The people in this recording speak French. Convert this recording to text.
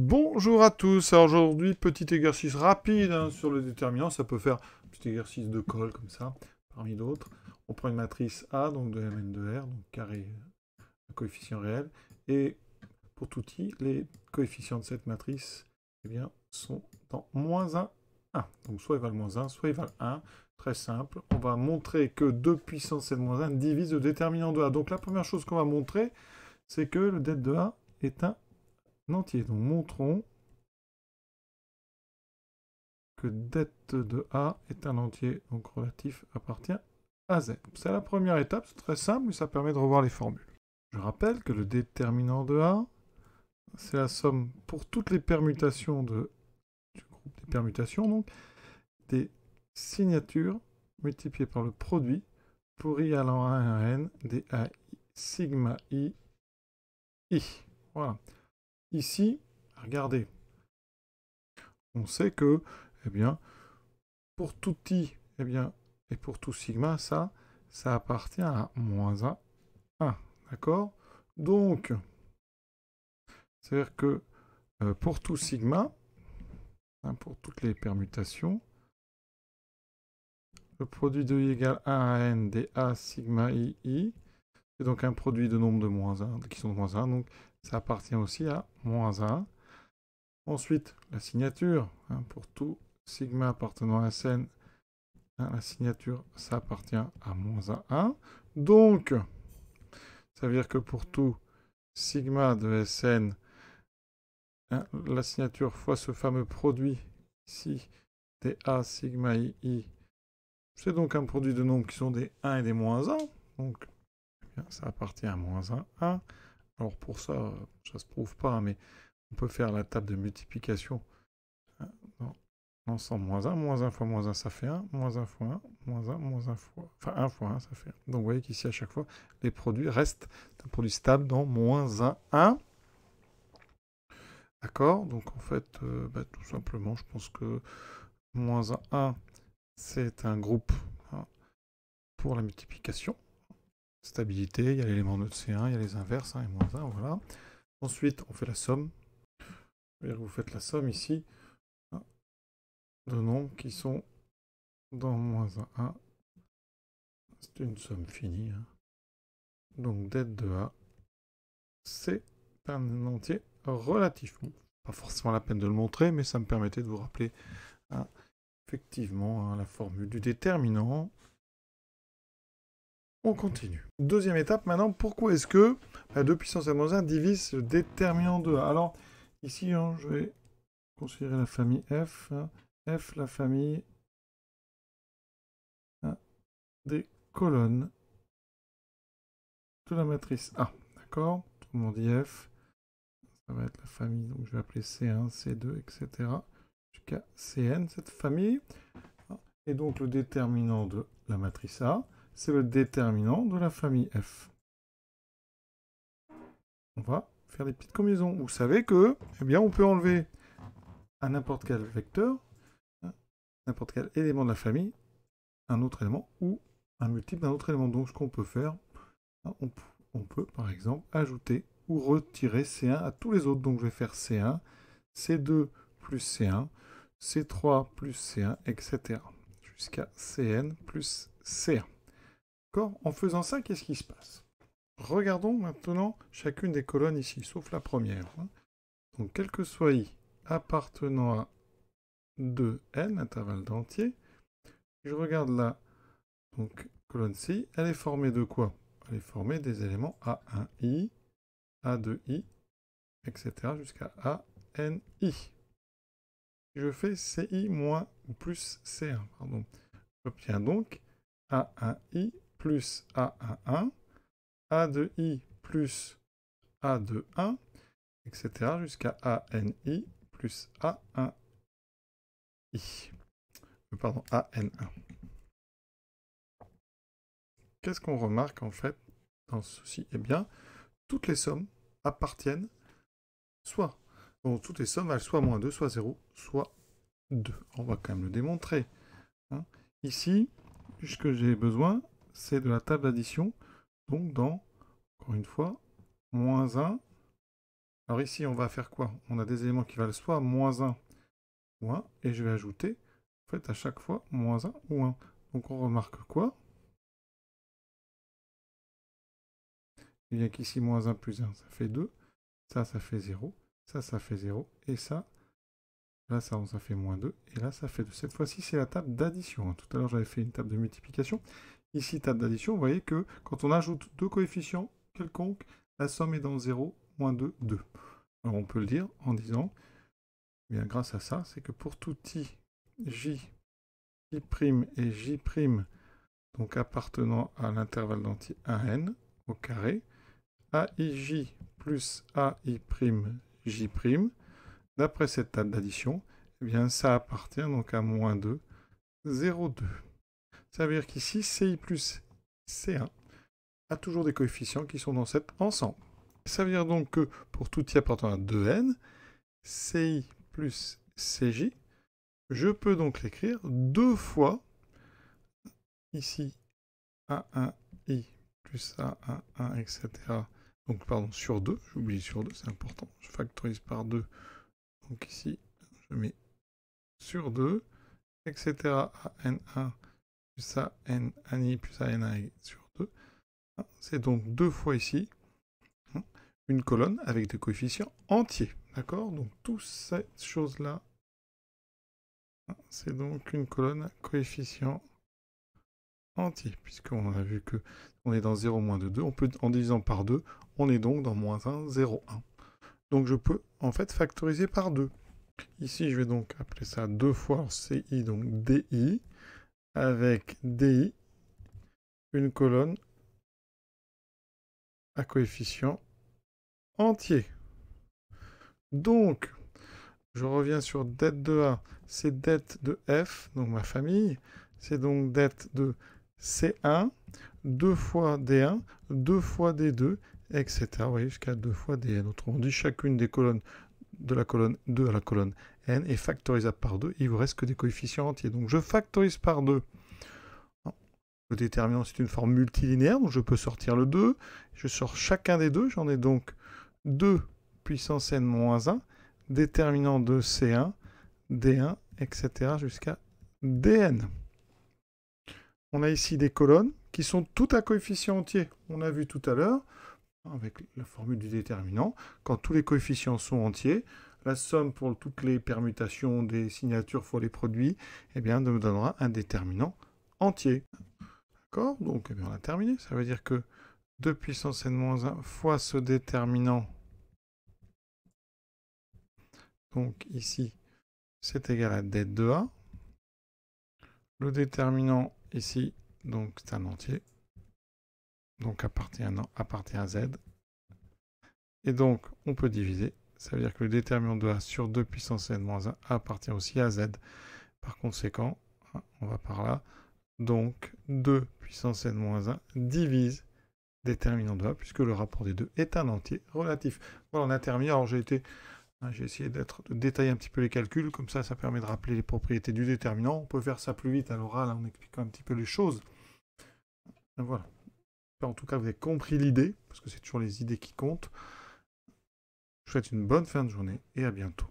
Bonjour à tous, aujourd'hui petit exercice rapide hein, sur le déterminant, ça peut faire un petit exercice de colle comme ça, parmi d'autres. On prend une matrice A, donc de Mn de R, donc carré un coefficient réel, et pour tout i, les coefficients de cette matrice eh bien, sont dans moins 1, 1. Donc soit ils valent moins 1, soit ils valent 1. Très simple, on va montrer que 2 puissance 7 moins 1 divise le déterminant de A. Donc la première chose qu'on va montrer, c'est que le dette de A est un donc montrons que dette de A est un entier, donc relatif appartient à Z. C'est la première étape, c'est très simple, mais ça permet de revoir les formules. Je rappelle que le déterminant de A, c'est la somme pour toutes les permutations de, du groupe des permutations, donc des signatures multipliées par le produit pour i allant à 1 à n des AI sigma i i. Voilà ici, regardez, on sait que, eh bien, pour tout i, eh bien, et pour tout sigma, ça, ça appartient à moins 1, 1, d'accord Donc, c'est-à-dire que euh, pour tout sigma, hein, pour toutes les permutations, le produit de i égale 1 à n des a sigma i i, c'est donc un produit de nombre de moins 1, qui sont de moins 1, donc ça appartient aussi à moins 1. Ensuite, la signature, hein, pour tout sigma appartenant à Sn, hein, la signature, ça appartient à moins 1, 1. Donc, ça veut dire que pour tout sigma de Sn, hein, la signature fois ce fameux produit ici, dA sigma i, i c'est donc un produit de nombres qui sont des 1 et des moins 1. Donc, eh ça appartient à moins 1, 1. Alors pour ça, euh, ça ne se prouve pas, hein, mais on peut faire la table de multiplication. L'ensemble, hein, moins 1, moins 1 fois moins 1, ça fait 1, moins 1 fois 1, moins 1, moins 1 fois... Enfin, 1 fois 1, ça fait 1. Donc vous voyez qu'ici, à chaque fois, les produits restent un produit stable dans moins 1, 1. D'accord Donc en fait, euh, bah, tout simplement, je pense que moins 1, 1, c'est un groupe hein, pour la multiplication stabilité, il y a l'élément de C1, il y a les inverses, 1 hein, et moins 1, voilà. Ensuite, on fait la somme. Vous faites la somme ici hein, de nombres qui sont dans moins 1, 1. C'est une somme finie. Hein. Donc d'être de A, c'est un entier relatif. pas forcément la peine de le montrer, mais ça me permettait de vous rappeler effectivement la formule du déterminant. On continue. Deuxième étape maintenant, pourquoi est-ce que la 2 puissance à moins 1 divise le déterminant de Alors, ici, hein, je vais considérer la famille F. Hein. F, la famille hein, des colonnes de la matrice A. D'accord Tout le monde dit F. Ça va être la famille, donc je vais appeler C1, C2, etc. Jusqu'à Cn, cette famille. Et donc le déterminant de la matrice A c'est le déterminant de la famille f. On va faire des petites combinaisons. Vous savez que, eh bien, on peut enlever à n'importe quel vecteur, hein, n'importe quel élément de la famille, un autre élément ou un multiple d'un autre élément. Donc, ce qu'on peut faire, hein, on, on peut par exemple ajouter ou retirer C1 à tous les autres. Donc, je vais faire C1, C2 plus C1, C3 plus C1, etc. Jusqu'à Cn plus C1. En faisant ça, qu'est-ce qui se passe Regardons maintenant chacune des colonnes ici, sauf la première. Hein. Donc, quel que soit i appartenant à 2n, intervalle d'entier, je regarde la colonne ci, elle est formée de quoi Elle est formée des éléments a1i, a2i, etc. jusqu'à ani. Je fais ci moins ou plus c1, pardon. J'obtiens donc a1i plus A11, A 2 I plus A de 1, etc. jusqu'à ANI plus A1I. Euh, pardon, AN1. Qu'est-ce qu'on remarque en fait dans ceci Eh bien, toutes les sommes appartiennent soit, bon, toutes les sommes valent soit moins 2, soit 0, soit 2. On va quand même le démontrer. Hein. Ici, puisque j'ai besoin, c'est de la table d'addition. Donc dans, encore une fois, moins 1. Alors ici, on va faire quoi On a des éléments qui valent soit moins 1 ou 1, et je vais ajouter, en fait, à chaque fois, moins 1 ou 1. Donc on remarque quoi Il y a qu'ici moins 1 plus 1, ça fait 2. Ça, ça fait 0. Ça, ça fait 0. Et ça, là, ça, ça fait moins 2. Et là, ça fait 2. Cette fois-ci, c'est la table d'addition. Hein. Tout à l'heure, j'avais fait une table de multiplication. Ici, table d'addition, vous voyez que quand on ajoute deux coefficients quelconques, la somme est dans 0, moins 2, 2. Alors on peut le dire en disant, eh bien grâce à ça, c'est que pour tout i, j, i' et j', donc appartenant à l'intervalle d'anti 1n au carré, aij plus ai' j', d'après cette table d'addition, eh bien ça appartient donc à moins 2, 0, 2. Ça veut dire qu'ici, CI plus C1 a toujours des coefficients qui sont dans cet ensemble. Ça veut dire donc que pour tout i appartenant à 2n, CI plus CJ, je peux donc l'écrire deux fois, ici A1i plus A11, etc. Donc pardon, sur 2, j'oublie sur 2, c'est important, je factorise par 2. Donc ici, je mets sur 2, etc. AN1 ça n ANI plus i sur 2. C'est donc deux fois ici hein, une colonne avec des coefficients entiers. D'accord Donc toutes ces choses-là, hein, c'est donc une colonne coefficient entier, puisqu'on a vu que on est dans 0 moins 2, 2. On peut, en divisant par 2, on est donc dans moins 1, 0, 1. Donc je peux en fait factoriser par 2. Ici, je vais donc appeler ça 2 fois CI, donc DI avec DI, une colonne à coefficient entier. Donc, je reviens sur dette de A, c'est dette de F, donc ma famille, c'est donc dette de C1, 2 fois D1, 2 fois D2, etc. jusqu'à 2 fois Dn. Autrement dit, chacune des colonnes de la colonne 2 à la colonne n est factorisable par 2, il vous reste que des coefficients entiers. Donc je factorise par 2. Le déterminant, c'est une forme multilinéaire, donc je peux sortir le 2. Je sors chacun des deux, j'en ai donc 2 puissance n moins 1, déterminant de C1, D1, etc. jusqu'à Dn. On a ici des colonnes qui sont toutes à coefficients entiers. On a vu tout à l'heure, avec la formule du déterminant, quand tous les coefficients sont entiers, la somme pour toutes les permutations des signatures pour les produits, eh bien, nous donnera un déterminant entier. D'accord Donc, eh bien, on a terminé. Ça veut dire que 2 puissance n 1 fois ce déterminant. Donc, ici, c'est égal à d de a Le déterminant, ici, donc, c'est un entier. Donc, à, appartient à z. Et donc, on peut diviser ça veut dire que le déterminant de A sur 2 puissance n-1 appartient aussi à Z. Par conséquent, hein, on va par là, donc 2 puissance n-1 divise déterminant de A, puisque le rapport des deux est un entier relatif. Voilà, on a terminé. Alors j'ai été... Hein, j'ai essayé de détailler un petit peu les calculs, comme ça, ça permet de rappeler les propriétés du déterminant. On peut faire ça plus vite à l'oral hein, en expliquant un petit peu les choses. Voilà. En tout cas, vous avez compris l'idée, parce que c'est toujours les idées qui comptent. Je vous souhaite une bonne fin de journée et à bientôt.